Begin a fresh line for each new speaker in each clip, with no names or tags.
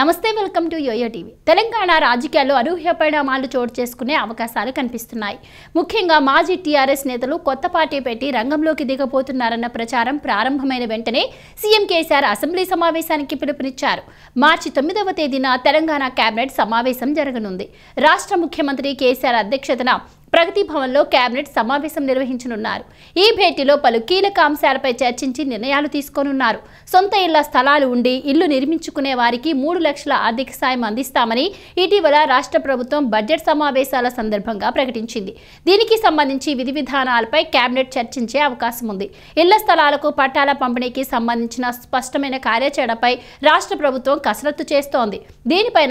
నమస్తే welcome to YOYO TV Telangana రాజకీయాల్లో అనూహ్య పరిణామాలు చోటు చేసుకునే అవకాశాలు కనిపిస్తున్నాయి ముఖ్యంగా మాజీ టీఆర్ఎస్ నేతలు కొత్త పార్టీ పెట్టి రంగంలోకి దిగబోతున్నారన్న ప్రచారం ప్రారంభమైన వెంటనే సీఎం కేసీఆర్ అసెంబ్లీ సమావేశానికి పిలుపునిచ్చారు మార్చి తొమ్మిదవ తేదీన తెలంగాణ కేబినెట్ సమావేశం జరగనుంది రాష్ట్ర ముఖ్యమంత్రి కేసీఆర్ అధ్యక్షతన ప్రగతి భవన్లో కేబినెట్ సమావేశం నిర్వహించనున్నారు ఈ భేటీలో పలు కీలక అంశాలపై చర్చించి నిర్ణయాలు తీసుకోనున్నారు సొంత ఇళ్ల స్థలాలు ఉండి ఇల్లు నిర్మించుకునే వారికి మూడు లక్షల ఆర్థిక సాయం అందిస్తామని ఇటీవల రాష్ట్ర ప్రభుత్వం బడ్జెట్ సమావేశాల సందర్భంగా ప్రకటించింది దీనికి సంబంధించి విధి విధానాలపై కేబినెట్ చర్చించే అవకాశం ఉంది ఇళ్ల స్థలాలకు పట్టాల పంపిణీకి సంబంధించిన స్పష్టమైన కార్యాచరణపై రాష్ట్ర ప్రభుత్వం కసరత్తు చేస్తోంది దీనిపైన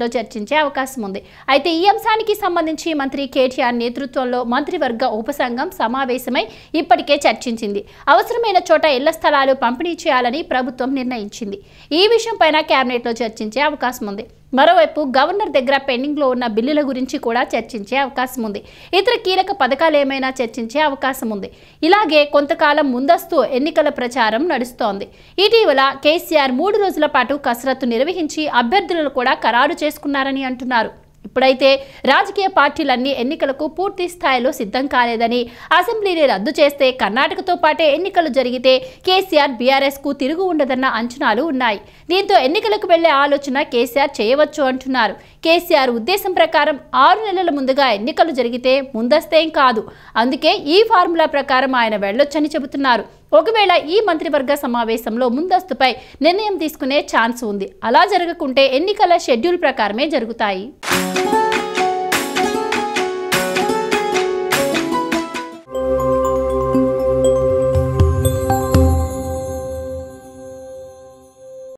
లో చర్చించే అవకాశం ఉంది అయితే ఈ అంశానికి సంబంధించి మంత్రి కేటీఆర్ నేతృత్వంలో మంత్రివర్గ ఉపసంఘం సమావేశమై ఇప్పటికే చర్చించింది అవసరమైన చోట ఇళ్ల స్థలాలు పంపిణీ చేయాలని ప్రభుత్వం నిర్ణయించింది ఈ విషయంపైన కేబినెట్లో చర్చించే అవకాశం ఉంది మరోవైపు గవర్నర్ దగ్గర పెండింగ్లో ఉన్న బిల్లుల గురించి కూడా చర్చించే అవకాశం ఉంది ఇతర కీలక పథకాలు ఏమైనా చర్చించే అవకాశం ఉంది ఇలాగే కొంతకాలం ముందస్తు ఎన్నికల ప్రచారం నడుస్తోంది ఇటీవల కేసీఆర్ మూడు రోజుల పాటు కసరత్తు నిర్వహించి అభ్యర్థులను కూడా ఖరారు చేసుకున్నారని అంటున్నారు ఇప్పుడైతే రాజకీయ పార్టీలన్నీ ఎన్నికలకు పూర్తి స్థాయిలో సిద్ధం కాలేదని అసెంబ్లీని రద్దు చేస్తే కర్ణాటకతో పాటే ఎన్నికలు జరిగితే కేసీఆర్ బీఆర్ఎస్కు తిరుగు ఉండదన్న అంచనాలు ఉన్నాయి దీంతో ఎన్నికలకు వెళ్లే ఆలోచన కేసీఆర్ చేయవచ్చు అంటున్నారు కేసీఆర్ ఉద్దేశం ప్రకారం ఆరు నెలల ముందుగా ఎన్నికలు జరిగితే ముందస్తేం కాదు అందుకే ఈ ఫార్ములా ప్రకారం ఆయన వెళ్ళొచ్చని చెబుతున్నారు ఒకవేళ ఈ మంత్రివర్గ సమావేశంలో ముందస్తుపై నిర్ణయం తీసుకునే ఛాన్స్ ఉంది అలా జరగకుంటే ఎన్నికల షెడ్యూల్ ప్రకారమే జరుగుతాయి